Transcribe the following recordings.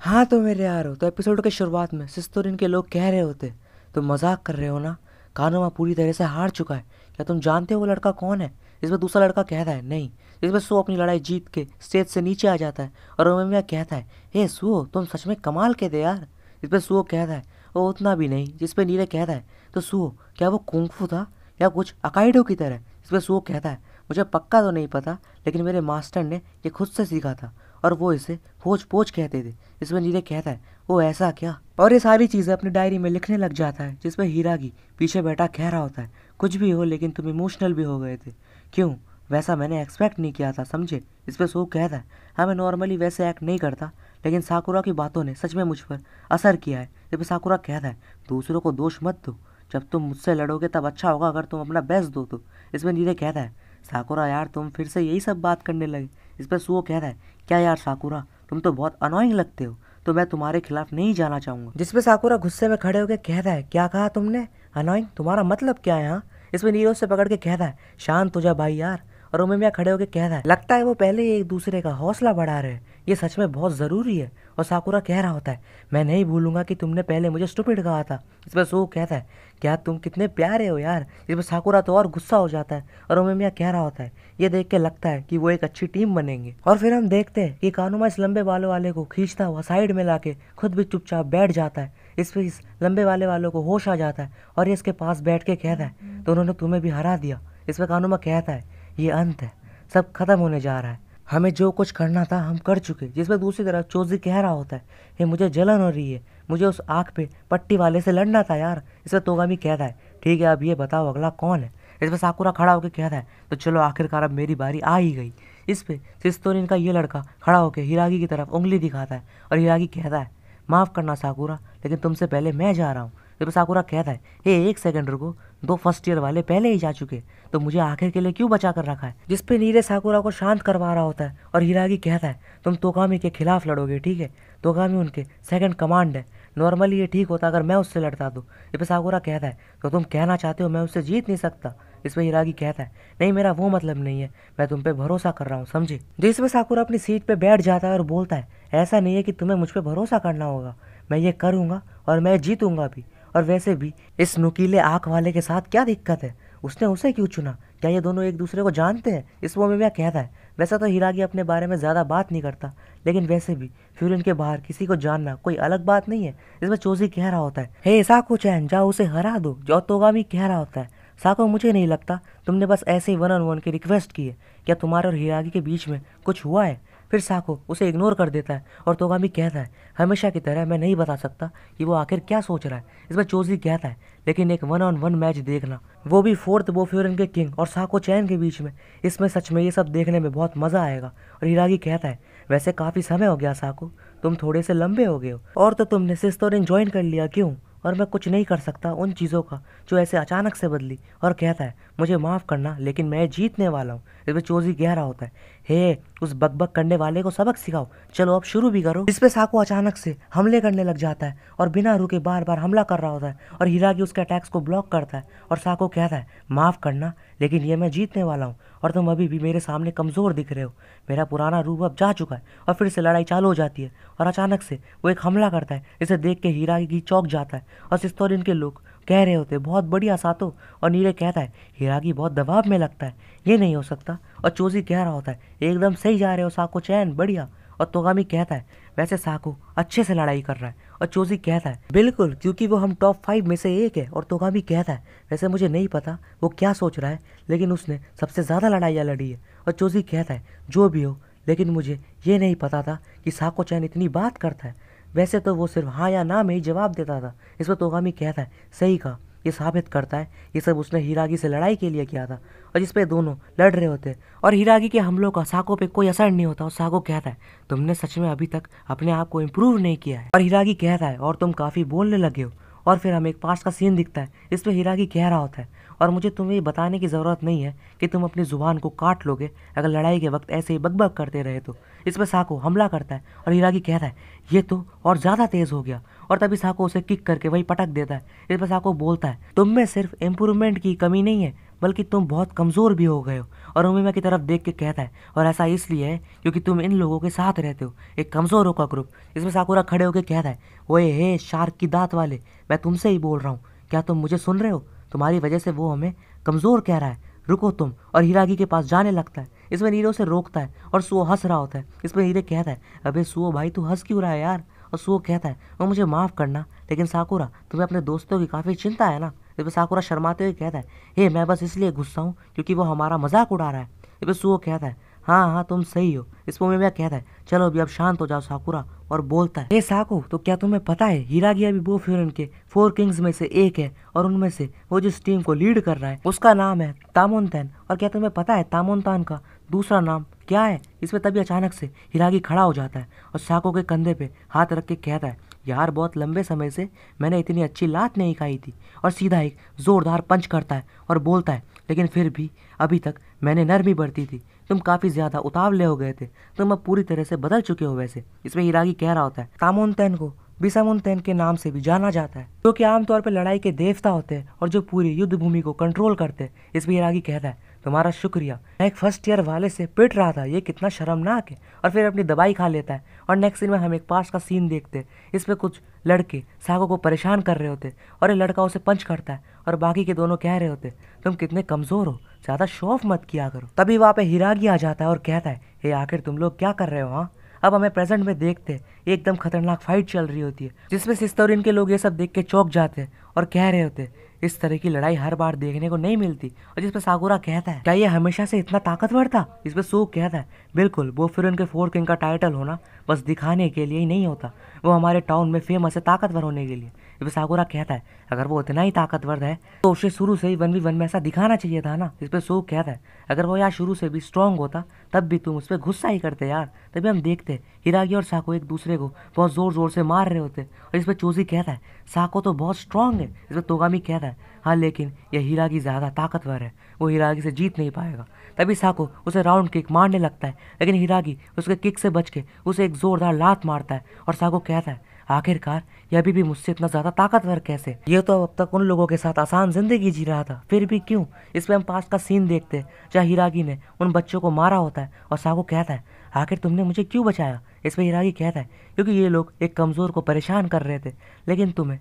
हाँ तो मेरे यार तो एपिसोड के शुरुआत में सिस्तोरिन के लोग कह रहे होते तो मजाक कर रहे हो ना कानोमा पूरी तरह से हार चुका है क्या तुम जानते हो वो लड़का कौन है इसमें दूसरा लड़का कहता है नहीं इसमें सो अपनी लड़ाई जीत के स्टेज से नीचे आ जाता है और ओमेमिया कहता है हे सो तुम सच में कमाल के दे यार इस पर सुओ कहता है वो उतना भी नहीं जिस पर नीले कहता है तो सुओ क्या वो कुंफू था या कुछ अकाइडो की तरह इस पर सुओ कहता है मुझे पक्का तो नहीं पता लेकिन मेरे मास्टर ने ये खुद से सीखा था और वो इसे पोच पोच कहते थे इसमें नीरे कहता है वो ऐसा क्या और ये सारी चीज़ें अपनी डायरी में लिखने लग जाता है जिसमें हीरा की पीछे बैठा कह रहा होता है कुछ भी हो लेकिन तुम इमोशनल भी हो गए थे क्यों वैसा मैंने एक्सपेक्ट नहीं किया था समझे इस पर सो कहता है हाँ मैं नॉर्मली वैसे एक्ट नहीं करता लेकिन साकुरा की बातों ने सच में मुझ पर असर किया है जब साकुरा कहता है दूसरों को दोष मत दो जब तुम मुझसे लड़ोगे तब अच्छा होगा अगर तुम अपना बेस्ट दो तो इसमें नीरे कहता है साकुरा यार तुम फिर से यही सब बात करने लगे इस पर सुओ कह रहा है क्या यार साकुरा तुम तो बहुत अनोइंग लगते हो तो मैं तुम्हारे खिलाफ नहीं जाना चाहूंगा जिसपे साकुरा गुस्से में खड़े होकर कह रहा है क्या कहा तुमने अनोइंग तुम्हारा मतलब क्या है यहाँ इसमें नीरो से पकड़ के कह रहा है शांत हो जा भाई यार और उमेमिया खड़े होकर कह रहा है लगता है वो पहले ही एक दूसरे का हौसला बढ़ा रहे हैं ये सच में बहुत ज़रूरी है और साकुरा कह रहा होता है मैं नहीं भूलूंगा कि तुमने पहले मुझे स्टूपिड कहा था इस पर सो कहता है क्या तुम कितने प्यारे हो यार इस पर साकुरा तो और गुस्सा हो जाता है और उमेमिया कह रहा होता है ये देख के लगता है कि वो एक अच्छी टीम बनेंगे और फिर हम देखते हैं कि कानूमा इस लंबे बालों वाले को खींचता हुआ साइड में लाके खुद भी चुपचाप बैठ जाता है इस पर इस लंबे वाले वालों को होश आ जाता है और ये इसके पास बैठ के कहता है तो उन्होंने तुम्हें भी हरा दिया इस पर कानूमा कहता है ये अंत है सब खत्म होने जा रहा है हमें जो कुछ करना था हम कर चुके जिस पर दूसरी तरफ चोजी कह रहा होता है ये मुझे जलन हो रही है मुझे उस आँख पे पट्टी वाले से लड़ना था यार इस पर तोगामी कहता है ठीक है अब ये बताओ अगला कौन है इस पर साकुरा खड़ा होकर कहता है तो चलो आखिरकार अब मेरी बारी आ ही गई इस पे सिस्तोरिन का ये लड़का खड़ा होकर हिरागी की तरफ उंगली दिखाता है और हिरागी कहता है माफ़ करना साकुरा लेकिन तुमसे पहले मैं जा रहा हूँ फिर साकुरा कह कहता है हे एक सेकंड रुको दो फर्स्ट ईयर वाले पहले ही जा चुके तो मुझे आखिर के लिए क्यों बचा कर रखा है जिसपे नीरे साकुरा को शांत करवा रहा होता है और हिरागी कहता है तुम तोकामी के खिलाफ लड़ोगे ठीक है तोकामी उनके सेकंड कमांड है नॉर्मली ये ठीक होता अगर मैं उससे लड़ता तो इस साकुरा कहता है तो तुम कहना चाहते हो मैं उससे जीत नहीं सकता इस पर हिरागी कहता है नहीं मेरा वो मतलब नहीं है मैं तुम पे भरोसा कर रहा हूँ समझे जिस तो पर साकुरा अपनी सीट पे बैठ जाता है और बोलता है ऐसा नहीं है कि तुम्हें मुझ पर भरोसा करना होगा मैं ये करूँगा और मैं जीतूंगा भी और वैसे भी इस नुकीले आँख वाले के साथ क्या दिक्कत है उसने उसे क्यों चुना क्या ये दोनों एक दूसरे को जानते हैं इस वो में क्या कहता है वैसा तो हिरागी अपने बारे में ज़्यादा बात नहीं करता लेकिन वैसे भी फिर उनके बाहर किसी को जानना कोई अलग बात नहीं है इसमें चोजी कह रहा होता है हे साको चैन जाओ उसे हरा दो जो तोगामी कह रहा होता है साको मुझे नहीं लगता तुमने बस ऐसे ही वन ऑन वन की रिक्वेस्ट की है क्या तुम्हारे और हिरागी के बीच में कुछ हुआ है फिर साको उसे इग्नोर कर देता है और तोगामी कहता है हमेशा की तरह मैं नहीं बता सकता कि वो आखिर क्या सोच रहा है इसमें चोजी कहता है लेकिन एक वन ऑन वन मैच देखना वो भी फोर्थ बोफ्योरन के किंग और साको चैन के बीच में इसमें सच में ये सब देखने में बहुत मज़ा आएगा और हिरागी कहता है वैसे काफ़ी समय हो गया साको तुम थोड़े से लंबे हो गए हो और तो तुमने सिस्तोरिन ज्वाइन कर लिया क्यों और मैं कुछ नहीं कर सकता उन चीज़ों का जो ऐसे अचानक से बदली और कहता है मुझे माफ़ करना लेकिन मैं जीतने वाला हूँ इसमें चोजी ही गहरा होता है हे उस बकबक करने वाले को सबक सिखाओ चलो अब शुरू भी करो इस पे साको अचानक से हमले करने लग जाता है और बिना रुके बार बार हमला कर रहा होता है और की उसके अटैक्स को ब्लॉक करता है और साको कहता है माफ़ करना लेकिन ये मैं जीतने वाला हूँ और तुम अभी भी मेरे सामने कमज़ोर दिख रहे हो मेरा पुराना रूप अब जा चुका है और फिर से लड़ाई चालू हो जाती है और अचानक से वो एक हमला करता है इसे देख के हीरागी चौक जाता है और सिस्तौर इनके लोग कह रहे होते बहुत बढ़िया सातो और नीरज कहता है हिरागी बहुत दबाव में लगता है ये नहीं हो सकता और चोजी कह रहा होता है एकदम सही जा रहे हो साको चैन बढ़िया और तोगामी कहता है वैसे साको अच्छे से लड़ाई कर रहा है और चोजी कहता है बिल्कुल क्योंकि वो हम टॉप फाइव में से एक है और तोगामी कहता है वैसे मुझे नहीं पता वो क्या सोच रहा है लेकिन उसने सबसे ज़्यादा लड़ाइयाँ लड़ी है और चोजी कहता है जो भी हो लेकिन मुझे ये नहीं पता था कि साको चैन इतनी बात करता है वैसे तो वो सिर्फ हाँ या ना में ही जवाब देता था इस पर तोगामी कहता है सही कहा ये साबित करता है ये सब उसने हिरागी से लड़ाई के लिए किया था और जिस पे दोनों लड़ रहे होते और हिरागी के हमलों का साको पे कोई असर नहीं होता और साको कहता है तुमने सच में अभी तक अपने आप को इम्प्रूव नहीं किया है और हिरागी कहता है और तुम काफ़ी बोलने लगे हो और फिर हमें एक पास्ट का सीन दिखता है इस हीरा की कह रहा होता है और मुझे तुम्हें ये बताने की ज़रूरत नहीं है कि तुम अपनी ज़ुबान को काट लोगे अगर लड़ाई के वक्त ऐसे ही बकबक करते रहे तो इस पर साको हमला करता है और हिरागी कहता है ये तो और ज़्यादा तेज़ हो गया और तभी साको उसे किक करके वही पटक देता है इस पर साको बोलता है तुम में सिर्फ इम्प्रूवमेंट की कमी नहीं है बल्कि तुम बहुत कमज़ोर भी हो गए हो और उमिमा की तरफ देख के कहता है और ऐसा इसलिए है क्योंकि तुम इन लोगों के साथ रहते हो एक कमज़ोरों का ग्रुप इसमें साकुरा खड़े होकर कहता है वो हे शार्क की दांत वाले मैं तुमसे ही बोल रहा हूँ क्या तुम मुझे सुन रहे हो तुम्हारी वजह से वो हमें कमज़ोर कह रहा है रुको तुम और हिरागी के पास जाने लगता है इसमें नीरो से रोकता है और सुओ हंस रहा होता है इसमें नीरे कहता है अबे सुओ भाई तू हंस क्यों रहा है यार और सुओ कहता है वो मुझे माफ़ करना लेकिन साकुरा तुम्हें अपने दोस्तों की काफ़ी चिंता है ना तो फिर साकुरा शर्माते हुए कहता है हे मैं बस इसलिए गुस्सा हूँ क्योंकि वो हमारा मजाक उड़ा रहा है फिर सुओ कहता है हाँ हाँ तुम सही हो इस पर मैं कहता है चलो अभी अब शांत हो जाओ साकुरा और बोलता है हे साको तो क्या तुम्हें पता है हीरागिया भी वो फिर के फोर किंग्स में से एक है और उनमें से वो जिस टीम को लीड कर रहा है उसका नाम है तामोनतैन और क्या तुम्हें पता है तामोनतान का दूसरा नाम क्या है इसमें तभी अचानक से हिरागी खड़ा हो जाता है और साको के कंधे पे हाथ रख के कहता है यार बहुत लंबे समय से मैंने इतनी अच्छी लात नहीं खाई थी और सीधा एक ज़ोरदार पंच करता है और बोलता है लेकिन फिर भी अभी तक मैंने नरमी बरती थी तुम काफ़ी ज़्यादा उतावले हो गए थे तुम अब पूरी तरह से बदल चुके हो वैसे इसमें हिरागी कह रहा होता है तामोन तैन को बिसामोन तैन के नाम से भी जाना जाता है जो कि आमतौर पर लड़ाई के देवता होते हैं और जो पूरी युद्ध भूमि को कंट्रोल करते हैं इसमें हिरागी कहता है तुम्हारा शुक्रिया मैं एक फर्स्ट ईयर वाले से पिट रहा था ये कितना शर्मनाक है और फिर अपनी दवाई खा लेता है और नेक्स्ट सीन में हम एक पास का सीन देखते इस पर कुछ लड़के सागो को परेशान कर रहे होते और ये लड़का उसे पंच करता है और बाकी के दोनों कह रहे होते तुम कितने कमज़ोर हो ज़्यादा शौफ मत किया करो तभी वहाँ पे हिरागी आ जाता है और कहता है हे आखिर तुम लोग क्या कर रहे हो हाँ अब हमें प्रेजेंट में देखते हैं एकदम खतरनाक फाइट चल रही होती है जिसमें सिस्तौरिन के लोग ये सब देख के चौक जाते हैं और कह रहे होते इस तरह की लड़ाई हर बार देखने को नहीं मिलती और जिसपे सागुरा कहता है क्या ये हमेशा से इतना ताकतवर था इस पर सो कहता है बिल्कुल वो फिर उनके फोर किंग का टाइटल होना बस दिखाने के लिए ही नहीं होता वो हमारे टाउन में फेमस है ताकतवर होने के लिए विसागोरा कहता है अगर वो इतना ही ताकतवर है तो उसे शुरू से ही वन वी वन में ऐसा दिखाना चाहिए था ना इस पर सो कहता है अगर वो यार शुरू से भी स्ट्रांग होता तब भी तुम उस पर गुस्सा ही करते यार तभी हम देखते हिरागी और साको एक दूसरे को बहुत ज़ोर ज़ोर से मार रहे होते और इस पर चोजी कहता है साको तो बहुत स्ट्रांग है इस पर तोगामी कहता है हाँ लेकिन यह हिरागी ज़्यादा ताकतवर है वो हिरागी से जीत नहीं पाएगा तभी साको उसे राउंड किक मारने लगता है लेकिन हिरागी उसके किक से बच के उसे एक ज़ोरदार लात मारता है और साको कहता है आखिरकार ये अभी भी मुझसे इतना ज़्यादा ताकतवर कैसे ये तो अब तक उन लोगों के साथ आसान जिंदगी जी रहा था फिर भी क्यों इसमें हम पास का सीन देखते हैं जहाँ हिरागी ने उन बच्चों को मारा होता है और साको कहता है आखिर तुमने मुझे क्यों बचाया इस पर हिरागी कहता है क्योंकि ये लोग एक कमज़ोर को परेशान कर रहे थे लेकिन तुम्हें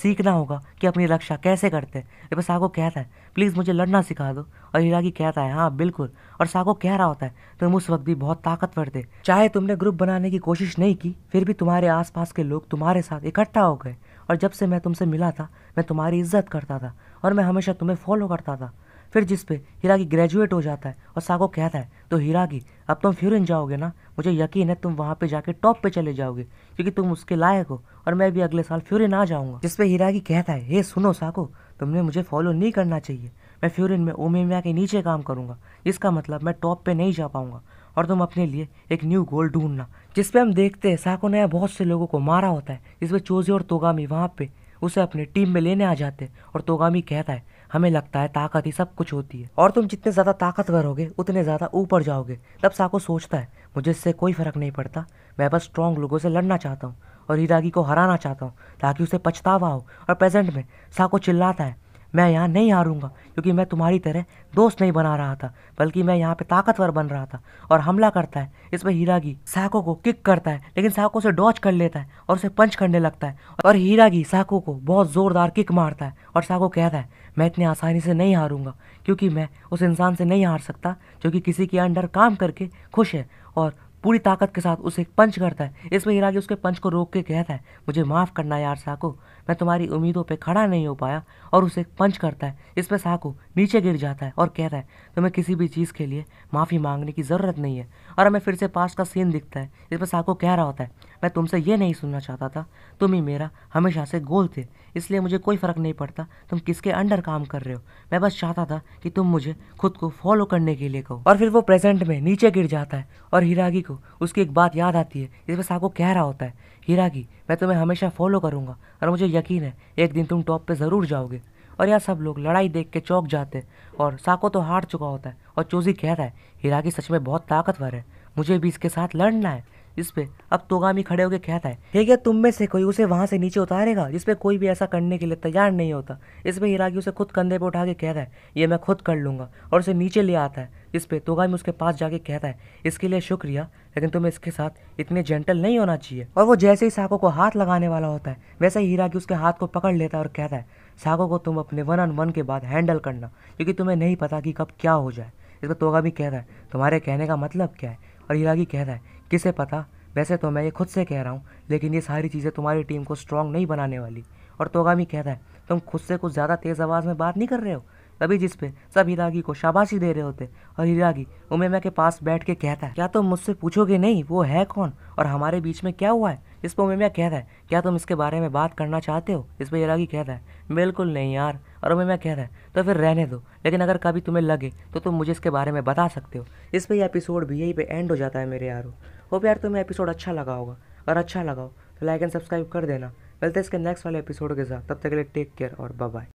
सीखना होगा कि अपनी रक्षा कैसे करते हैं जब सागो कहता है प्लीज़ मुझे लड़ना सिखा दो और हिरागी कहता है हाँ बिल्कुल और सागो कह रहा होता है तुम उस वक्त भी बहुत ताकतवर थे चाहे तुमने ग्रुप बनाने की कोशिश नहीं की फिर भी तुम्हारे आसपास के लोग तुम्हारे साथ इकट्ठा हो गए और जब से मैं तुमसे मिला था मैं तुम्हारी इज्जत करता था और मैं हमेशा तुम्हें फॉलो करता था फिर जिस पे हिरागी ग्रेजुएट हो जाता है और साको कहता है तो की अब तुम इन जाओगे ना मुझे यकीन है तुम वहाँ पे जाके टॉप पे चले जाओगे क्योंकि तुम उसके लायक हो और मैं भी अगले साल फ्यूरिन आ जाऊँगा जिसपे हिरागी कहता है हे सुनो साको तुमने मुझे फॉलो नहीं करना चाहिए मैं फ्यूरिन में ओमेमिया के नीचे काम करूँगा इसका मतलब मैं टॉप पे नहीं जा पाऊँगा और तुम अपने लिए एक न्यू गोल ढूंढना जिसपे हम देखते हैं साको ने बहुत से लोगों को मारा होता है जिसपे चोजी और तोगामी वहाँ पे उसे अपने टीम में लेने आ जाते हैं और तोगामी कहता है हमें लगता है ताकत ही सब कुछ होती है और तुम जितने ज़्यादा ताकतवर होगे उतने ज़्यादा ऊपर जाओगे तब साको सोचता है मुझे इससे कोई फ़र्क नहीं पड़ता मैं बस स्ट्रॉन्ग लोगों से लड़ना चाहता हूँ और हिरागी को हराना चाहता हूँ ताकि उसे पछतावा हो और प्रेजेंट में साको चिल्लाता है मैं यहाँ नहीं हारूंगा क्योंकि मैं तुम्हारी तरह दोस्त नहीं बना रहा था बल्कि मैं यहाँ पे ताकतवर बन रहा था और हमला करता है इसमें हीरागी साको को किक करता है लेकिन साको से डॉच कर लेता है और उसे पंच करने लगता है और हीरागी साको को बहुत ज़ोरदार किक मारता है और साको कहता है मैं इतनी आसानी से नहीं हारूंगा क्योंकि मैं उस इंसान से नहीं हार सकता जो कि किसी के अंडर काम करके खुश है और पूरी ताकत के साथ उसे पंच करता है इसमें हीरागी उसके पंच को रोक के कहता है मुझे माफ़ करना यार साको मैं तुम्हारी उम्मीदों पे खड़ा नहीं हो पाया और उसे पंच करता है इस पर साहू नीचे गिर जाता है और कह रहा है तुम्हें तो किसी भी चीज़ के लिए माफ़ी मांगने की ज़रूरत नहीं है और हमें फिर से पास्ट का सीन दिखता है जिस पर साको कह रहा होता है मैं तुमसे ये नहीं सुनना चाहता था तुम ही मेरा हमेशा से गोल थे इसलिए मुझे कोई फ़र्क नहीं पड़ता तुम किसके अंडर काम कर रहे हो मैं बस चाहता था कि तुम मुझे खुद को फॉलो करने के लिए कहो और फिर वो प्रेजेंट में नीचे गिर जाता है और हिरागी को उसकी एक बात याद आती है जिस पर साको कह रहा होता है हिरागी मैं तुम्हें हमेशा फॉलो करूँगा और मुझे यकीन है एक दिन तुम टॉप पर ज़रूर जाओगे और यह सब लोग लड़ाई देख के चौंक जाते और साको तो हार चुका होता है और चोजी कहता है हिरागी सच में बहुत ताकतवर है मुझे भी इसके साथ लड़ना है इस पे अब तोगामी खड़े होकर कहता है हे क्या तुम में से कोई उसे वहां से नीचे उतारेगा जिसपे कोई भी ऐसा करने के लिए तैयार नहीं होता इस हिरागी उसे खुद कंधे पर उठा के कहता है ये मैं खुद कर लूंगा और उसे नीचे ले आता है इस पे तोगामी उसके पास जाके कहता है इसके लिए शुक्रिया लेकिन तुम्हें इसके साथ इतने जेंटल नहीं होना चाहिए और वो जैसे ही साको को हाथ लगाने वाला होता है वैसे ही हिरागी उसके हाथ को पकड़ लेता है और कहता है सागो को तुम अपने वन ऑन वन के बाद हैंडल करना क्योंकि तुम्हें नहीं पता कि कब क्या हो जाए इसका तोगा भी कह रहा है तुम्हारे कहने का मतलब क्या है और हिरागी कह रहा है किसे पता वैसे तो मैं ये खुद से कह रहा हूँ लेकिन ये सारी चीज़ें तुम्हारी टीम को स्ट्रांग नहीं बनाने वाली और तोगा भी कह रहा है तुम खुद से कुछ ज़्यादा तेज़ आवाज़ में बात नहीं कर रहे हो तभी जिस पे सब हिरागी को शाबाशी दे रहे होते और हिरागी उमेमा के पास बैठ के कहता है क्या तुम तो मुझसे पूछोगे नहीं वो है कौन और हमारे बीच में क्या हुआ है इस पर उमेमिया कहता है क्या तुम इसके बारे में बात करना चाहते हो इस पर यरागी कहता है बिल्कुल नहीं यार और उमेमिया कहता है तो फिर रहने दो लेकिन अगर कभी तुम्हें लगे तो तुम मुझे इसके बारे में बता सकते हो इस पर यह एपिसोड भी यहीं पर एंड हो जाता है मेरे यार हो यार तुम्हें एपिसोड अच्छा लगा होगा और अच्छा लगाओ तो लाइक एंड सब्सक्राइब कर देना मिलते हैं इसके नेक्स्ट वाले एपिसोड के साथ तब तक के लिए टेक केयर और बाय